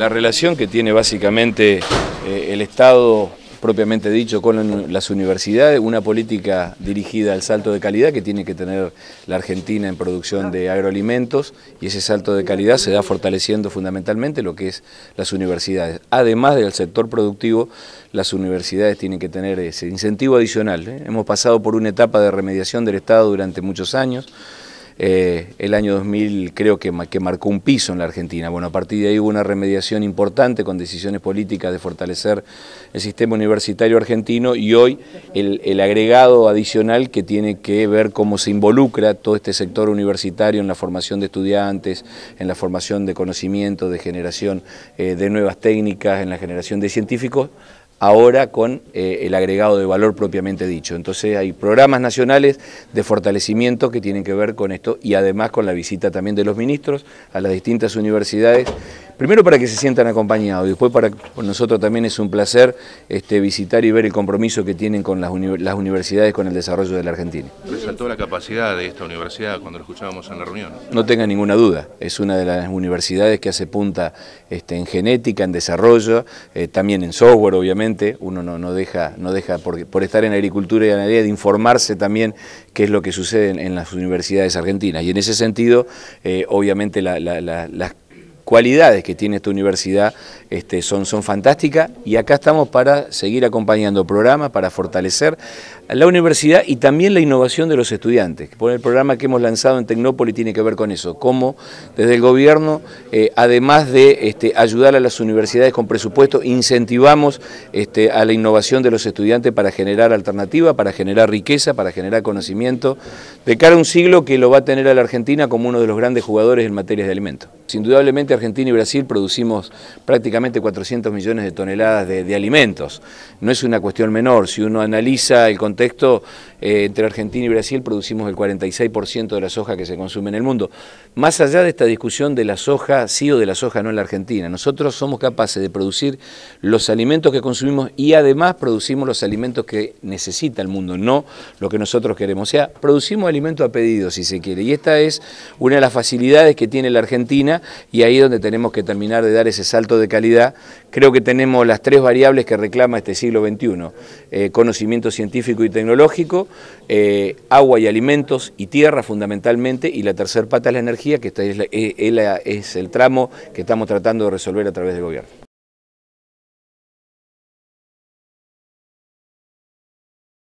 La relación que tiene básicamente eh, el Estado propiamente dicho con las universidades, una política dirigida al salto de calidad que tiene que tener la Argentina en producción de agroalimentos y ese salto de calidad se da fortaleciendo fundamentalmente lo que es las universidades. Además del sector productivo, las universidades tienen que tener ese incentivo adicional. ¿eh? Hemos pasado por una etapa de remediación del Estado durante muchos años, eh, el año 2000 creo que, marcó un piso en la Argentina. Bueno, a partir de ahí hubo una remediación importante con decisiones políticas de fortalecer el sistema universitario argentino y hoy el, agregado adicional que tiene que ver cómo se involucra todo este sector universitario en la formación de estudiantes, en la formación de conocimiento, de generación eh, de nuevas técnicas, en la generación de científicos, ahora con eh, el agregado de valor propiamente dicho. Entonces hay programas nacionales de fortalecimiento que tienen que ver con esto y además con la visita también de los ministros a las distintas universidades primero para que se sientan acompañados y después para nosotros también es un placer este, visitar y ver el compromiso que tienen con las, universidades con el desarrollo de la Argentina. Resaltó la capacidad de esta universidad cuando lo escuchábamos en la reunión. No tenga ninguna duda, es una de las universidades que hace punta este, en genética, en desarrollo, eh, también en software obviamente, uno no, deja, no deja por, estar en agricultura y ganadería de informarse también qué es lo que sucede en, las universidades argentinas y en ese sentido eh, obviamente la, las cualidades que tiene esta universidad este, son, son fantásticas y acá estamos para seguir acompañando programas, para fortalecer la universidad y también la innovación de los estudiantes. Por el programa que hemos lanzado en Tecnópolis tiene que ver con eso, cómo desde el gobierno, eh, además de este, ayudar a las universidades con presupuesto, incentivamos este, a la innovación de los estudiantes para generar alternativa, para generar riqueza, para generar conocimiento, de cara a un siglo que lo va a tener a la Argentina como uno de los grandes jugadores en materia de alimentos. Indudablemente Argentina y Brasil producimos prácticamente 400 millones de toneladas de, alimentos. No es una cuestión menor, si uno analiza el contexto, eh, entre Argentina y Brasil producimos el 46% de la soja que se consume en el mundo. Más allá de esta discusión de la soja sí o de la soja no en la Argentina, nosotros somos capaces de producir los alimentos que consumimos y además producimos los alimentos que necesita el mundo, no lo que nosotros queremos. O sea, producimos alimentos a pedido, si se quiere, y esta es una de las facilidades que tiene la Argentina y ahí donde tenemos que terminar de dar ese salto de calidad. Creo que tenemos las tres variables que reclama este siglo XXI, eh, conocimiento científico y tecnológico, eh, agua y alimentos y tierra fundamentalmente, y la tercera pata es la energía, que es el tramo que estamos tratando de resolver a través del gobierno.